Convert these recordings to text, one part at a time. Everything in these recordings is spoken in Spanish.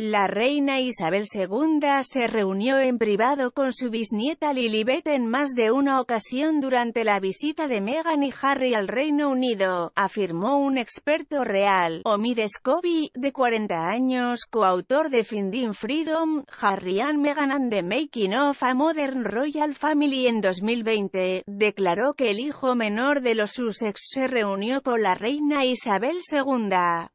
La reina Isabel II se reunió en privado con su bisnieta Lilibet en más de una ocasión durante la visita de Meghan y Harry al Reino Unido, afirmó un experto real, Omid Scobie, de 40 años, coautor de Finding Freedom, Harry and Meghan and the Making of a Modern Royal Family en 2020, declaró que el hijo menor de los Sussex se reunió con la reina Isabel II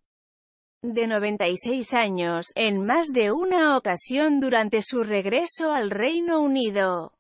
de 96 años, en más de una ocasión durante su regreso al Reino Unido.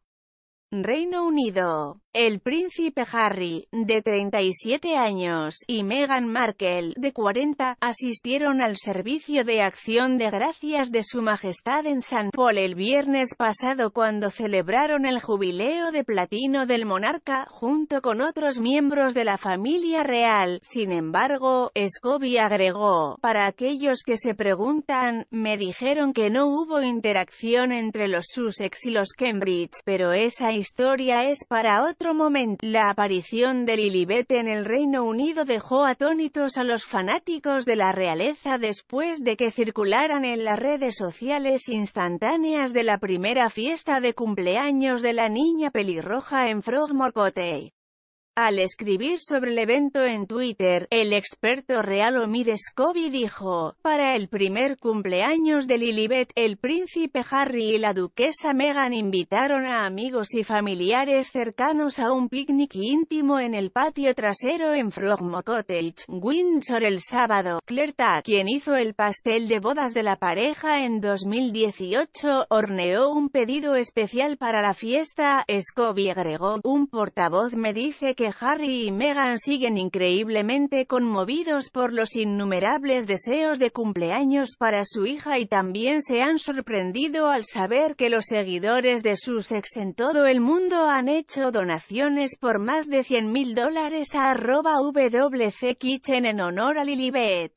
Reino Unido el príncipe Harry, de 37 años, y Meghan Markle, de 40, asistieron al servicio de acción de gracias de Su Majestad en San Paul el viernes pasado cuando celebraron el jubileo de platino del monarca, junto con otros miembros de la familia real. Sin embargo, Scobie agregó, para aquellos que se preguntan, me dijeron que no hubo interacción entre los Sussex y los Cambridge, pero esa historia es para otro momento, la aparición de Lilibete en el Reino Unido dejó atónitos a los fanáticos de la realeza después de que circularan en las redes sociales instantáneas de la primera fiesta de cumpleaños de la niña pelirroja en Frogmore Cottage. Al escribir sobre el evento en Twitter, el experto real Omid Scobie dijo, para el primer cumpleaños de Lilibet, el príncipe Harry y la duquesa Meghan invitaron a amigos y familiares cercanos a un picnic íntimo en el patio trasero en Frogmore Cottage, Windsor el sábado. Claire quien hizo el pastel de bodas de la pareja en 2018, horneó un pedido especial para la fiesta. Scobie agregó, un portavoz me dice que Harry y Meghan siguen increíblemente conmovidos por los innumerables deseos de cumpleaños para su hija y también se han sorprendido al saber que los seguidores de sus ex en todo el mundo han hecho donaciones por más de 100.000 mil dólares a arroba WC Kitchen en honor a Lilibet.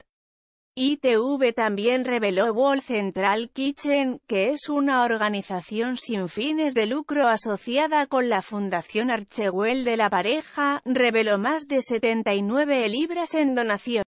ITV también reveló Wall Central Kitchen, que es una organización sin fines de lucro asociada con la Fundación Archewell de la pareja, reveló más de 79 libras en donación.